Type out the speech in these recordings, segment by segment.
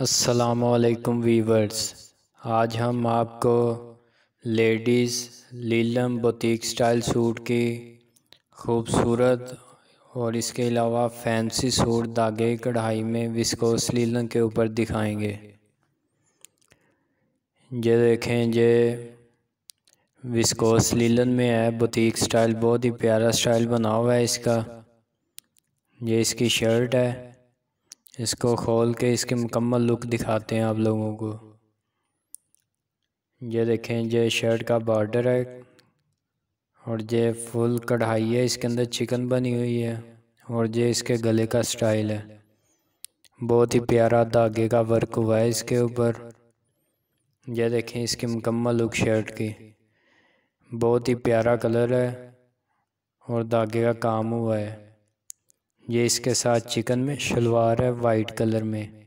असलकम वीवर्स आज हम आपको ladies Leelam boutique style suit की खूबसूरत और इसके अलावा फैंसी सूट धागे कढ़ाई में विस्कोस लीलम के ऊपर दिखाएंगे ये देखें ये विस्कोस लीलन में है बुटीक स्टाइल बहुत ही प्यारा स्टाइल बना हुआ है इसका ये इसकी शर्ट है इसको खोल के इसकी मुकम्मल लुक दिखाते हैं आप लोगों को ये देखें ये शर्ट का बॉर्डर है और ये फुल कढ़ाई है इसके अंदर चिकन बनी हुई है और ये इसके गले का स्टाइल है बहुत ही प्यारा धागे का वर्क हुआ है इसके ऊपर यह देखें इसकी मुकम्मल लुक शर्ट की बहुत ही प्यारा कलर है और धागे का काम हुआ है ये इसके साथ चिकन में शलवार है वाइट कलर में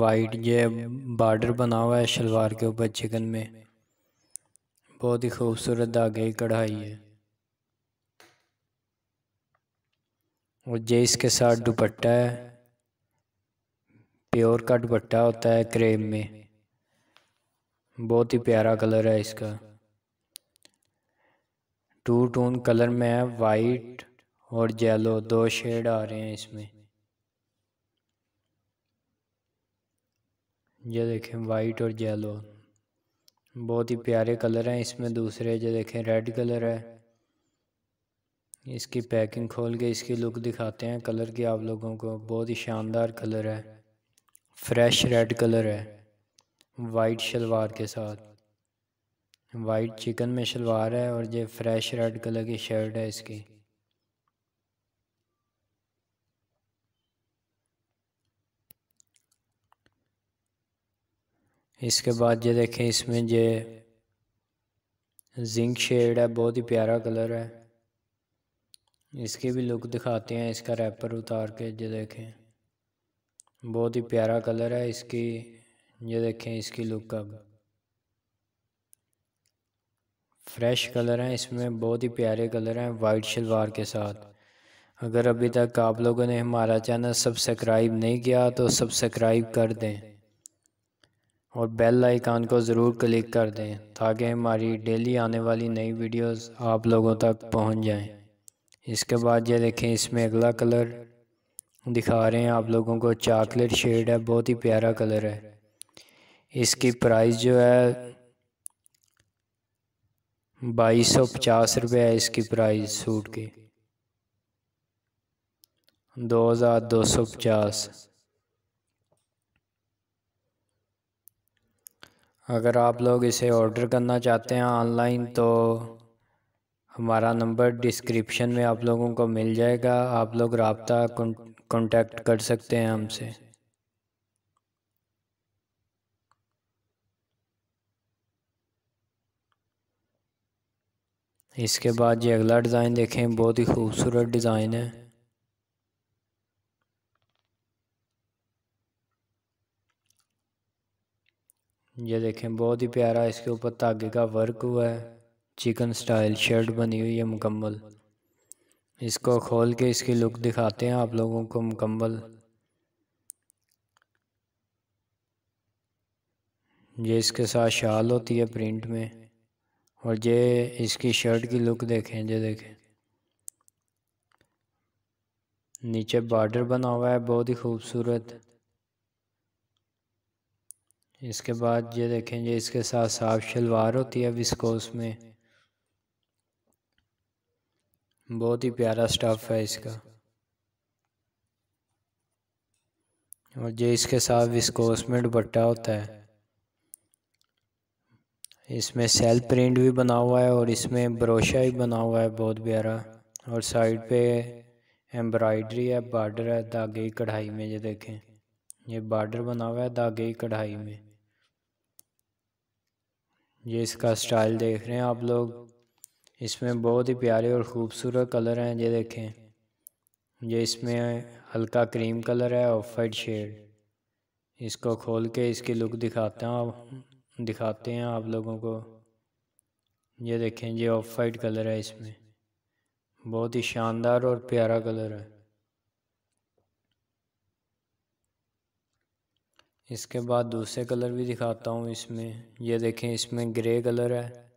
वाइट ये बॉर्डर बना हुआ है शलवार के ऊपर चिकन में बहुत ही खूबसूरत धागे की कढ़ाई है और ये इसके साथ दुपट्टा है प्योर का दुपट्टा होता है क्रेम में बहुत ही प्यारा कलर है इसका टू टोन कलर में है वाइट और येलो दो शेड आ रहे हैं इसमें ये देखें वाइट और येलो बहुत ही प्यारे कलर हैं इसमें दूसरे जो देखें रेड कलर है इसकी पैकिंग खोल के इसकी लुक दिखाते हैं कलर की आप लोगों को बहुत ही शानदार कलर है फ्रेश रेड कलर है वाइट शलवार के साथ वाइट चिकन में शलवार है और ये फ्रेश रेड कलर की शर्ट है इसकी इसके बाद ये देखें इसमें ये जिंक शेड है बहुत ही प्यारा कलर है इसकी भी लुक दिखाते हैं इसका रैपर उतार के ये देखें बहुत ही प्यारा कलर है इसकी ये देखें इसकी लुक का फ्रेश कलर हैं इसमें बहुत ही प्यारे कलर हैं वाइट शलवार के साथ अगर अभी तक आप लोगों ने हमारा चैनल सब्सक्राइब नहीं किया तो सब्सक्राइब कर दें और बेल आइकान को ज़रूर क्लिक कर दें ताकि हमारी डेली आने वाली नई वीडियोस आप लोगों तक पहुंच जाएं। इसके बाद ये देखें इसमें अगला कलर दिखा रहे हैं आप लोगों को चॉकलेट शेड है बहुत ही प्यारा कलर है इसकी प्राइस जो है बाईस सौ पचास रुपये है इसकी प्राइस सूट की दो हज़ार दो सौ पचास अगर आप लोग इसे ऑर्डर करना चाहते हैं ऑनलाइन तो हमारा नंबर डिस्क्रिप्शन में आप लोगों को मिल जाएगा आप लोग रबता कॉन्टैक्ट कर सकते हैं हमसे इसके बाद ये अगला डिज़ाइन देखें बहुत ही खूबसूरत डिज़ाइन है ये देखें बहुत ही प्यारा इसके ऊपर धागे का वर्क हुआ है चिकन स्टाइल शर्ट बनी हुई है मुकम्मल इसको खोल के इसकी लुक दिखाते हैं आप लोगों को मुकम्मल ये इसके साथ शाल होती है प्रिंट में और ये इसकी शर्ट की लुक देखें ये देखें नीचे बॉर्डर बना हुआ है बहुत ही खूबसूरत इसके बाद ये देखें ये इसके साथ साफ शलवार होती है विस्कोस में बहुत ही प्यारा स्टफ है इसका और ये इसके साथ विस्कोस में दुपट्टा होता है इसमें सेल प्रिंट भी बना हुआ है और इसमें ब्रोशा भी बना हुआ है बहुत प्यारा और साइड पे एम्ब्रॉयडरी है बॉर्डर है धागे की कढ़ाई में ये देखें ये बॉर्डर बना हुआ है धागे की कढ़ाई में ये इसका स्टाइल देख रहे हैं आप लोग इसमें बहुत ही प्यारे और ख़ूबसूरत कलर हैं ये देखें ये इसमें हल्का क्रीम कलर है ऑफ वाइट शेड इसको खोल के इसकी लुक दिखाते हैं दिखाते हैं आप लोगों को ये देखें ये ऑफ वाइट कलर है इसमें बहुत ही शानदार और प्यारा कलर है इसके बाद दूसरे कलर भी दिखाता हूँ इसमें ये देखें इसमें ग्रे कलर है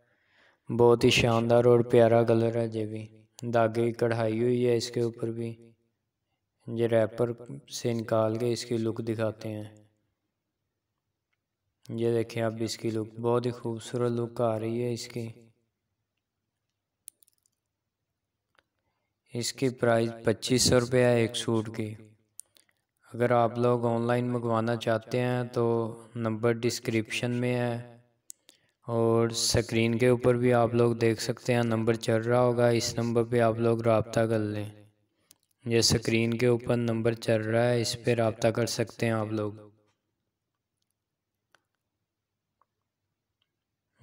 बहुत ही शानदार और प्यारा कलर है ये भी धागे की कढ़ाई हुई है इसके ऊपर भी ये रैपर से निकाल के इसकी लुक दिखाते हैं ये देखें अब इसकी लुक बहुत ही खूबसूरत लुक आ रही है इसकी इसकी प्राइस पच्चीस सौ रुपये है एक सूट की अगर आप लोग ऑनलाइन मंगवाना चाहते हैं तो नंबर डिस्क्रिप्शन में है और स्क्रीन के ऊपर भी आप लोग देख सकते हैं नंबर चल रहा होगा इस नंबर पे आप लोग रबता कर लें यह स्क्रीन के ऊपर नंबर चल रहा है इस पर रबता कर सकते हैं आप लोग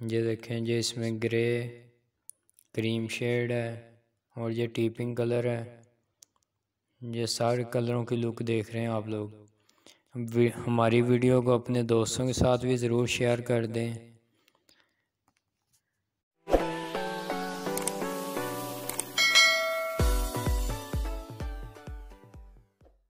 ये देखें जी इसमें ग्रे क्रीम शेड है और ये टीपिंग कलर है ये सारे कलरों की लुक देख रहे हैं आप लोग हमारी वीडियो को अपने दोस्तों के साथ भी ज़रूर शेयर कर दें